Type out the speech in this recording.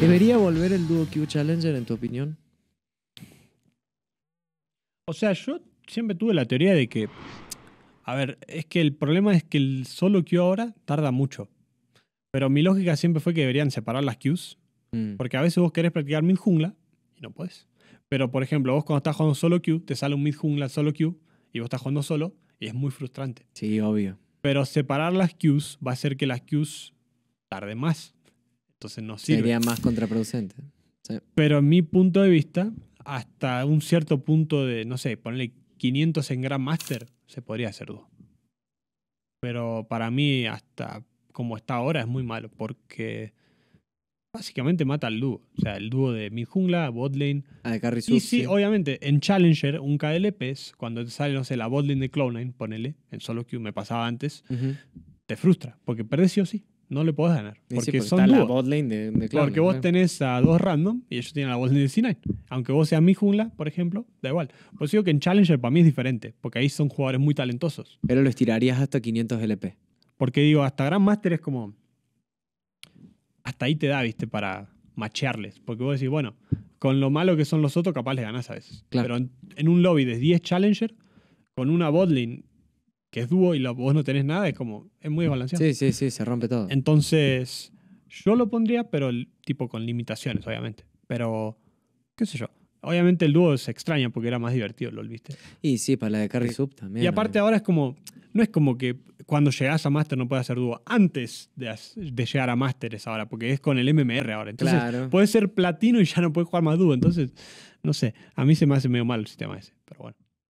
¿Debería volver el Duo Q Challenger, en tu opinión? O sea, yo siempre tuve la teoría de que. A ver, es que el problema es que el solo Q ahora tarda mucho. Pero mi lógica siempre fue que deberían separar las Qs. Mm. Porque a veces vos querés practicar mid jungla y no puedes. Pero por ejemplo, vos cuando estás jugando solo Q, te sale un mid jungla solo Q y vos estás jugando solo y es muy frustrante. Sí, obvio. Pero separar las Qs va a hacer que las Qs tarde más. Sería más contraproducente. Pero en mi punto de vista, hasta un cierto punto de, no sé, ponerle 500 en Grandmaster, se podría hacer dúo. Pero para mí, hasta como está ahora, es muy malo, porque básicamente mata al dúo. O sea, el dúo de mi jungla, botlane. Ah, carry Y sí, obviamente, en Challenger, un KLP, es cuando te sale, no sé, la botlane de Clownine, ponele, en solo queue me pasaba antes, te frustra, porque perdés sí o sí. No le podés ganar. Porque, son la de, Porque vos tenés a dos random y ellos tienen la botlane de c Aunque vos seas mi jungla, por ejemplo, da igual. Por pues digo que en Challenger para mí es diferente, porque ahí son jugadores muy talentosos. Pero los tirarías hasta 500 LP. Porque digo, hasta Grandmaster es como... Hasta ahí te da, viste, para machearles. Porque vos decís, bueno, con lo malo que son los otros, capaz les ganás a veces. Claro. Pero en, un lobby de 10 Challenger, con una botlane que es dúo y la, vos no tenés nada, es como, es muy balanceado. Sí, sí, sí, se rompe todo. Entonces, yo lo pondría, pero tipo con limitaciones, obviamente. Pero, qué sé yo. Obviamente el dúo se extraña porque era más divertido, lo viste. Y sí, para la de Carry Sub también. Y aparte ahora es como, no es como que cuando llegas a Master no puedes hacer dúo. Antes de, llegar a Master es ahora, porque es con el MMR ahora. Entonces, claro. puedes ser platino y ya no puedes jugar más dúo. Entonces, no sé, a mí se me hace medio mal el sistema ese, pero bueno.